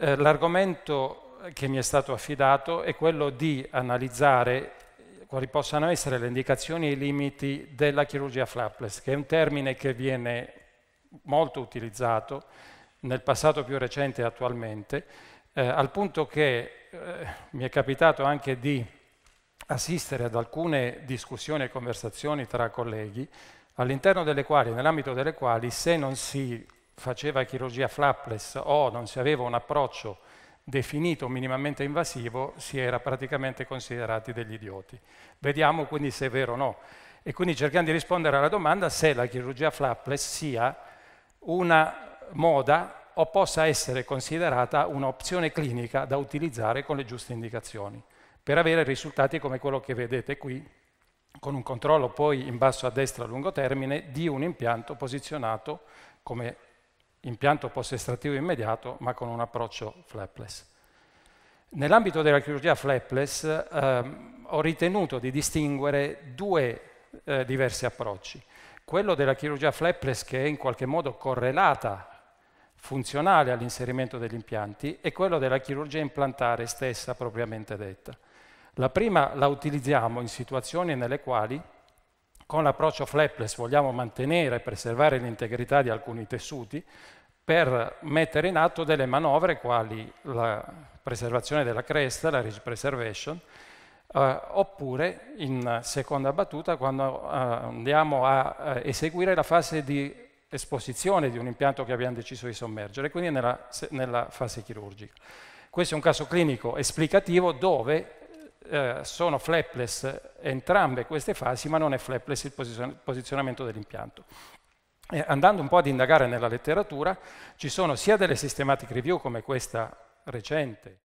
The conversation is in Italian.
Eh, l'argomento che mi è stato affidato è quello di analizzare quali possano essere le indicazioni e i limiti della chirurgia flapless, che è un termine che viene molto utilizzato nel passato più recente e attualmente, eh, al punto che eh, mi è capitato anche di assistere ad alcune discussioni e conversazioni tra colleghi all'interno delle quali, nell'ambito delle quali, se non si faceva chirurgia flapless o non si aveva un approccio definito minimamente invasivo, si era praticamente considerati degli idioti. Vediamo quindi se è vero o no. E quindi cerchiamo di rispondere alla domanda se la chirurgia flapless sia una moda o possa essere considerata un'opzione clinica da utilizzare con le giuste indicazioni, per avere risultati come quello che vedete qui, con un controllo poi in basso a destra a lungo termine di un impianto posizionato come impianto post-estrattivo immediato, ma con un approccio flapless. Nell'ambito della chirurgia flapless ehm, ho ritenuto di distinguere due eh, diversi approcci. Quello della chirurgia flapless che è in qualche modo correlata funzionale all'inserimento degli impianti e quello della chirurgia implantare stessa propriamente detta. La prima la utilizziamo in situazioni nelle quali con l'approccio flapless vogliamo mantenere e preservare l'integrità di alcuni tessuti per mettere in atto delle manovre quali la preservazione della cresta, la ridge preservation, eh, oppure in seconda battuta quando eh, andiamo a eh, eseguire la fase di esposizione di un impianto che abbiamo deciso di sommergere, quindi nella, nella fase chirurgica. Questo è un caso clinico esplicativo dove eh, sono flapless entrambe queste fasi, ma non è flapless il posizionamento dell'impianto. Eh, andando un po' ad indagare nella letteratura, ci sono sia delle systematic review come questa recente,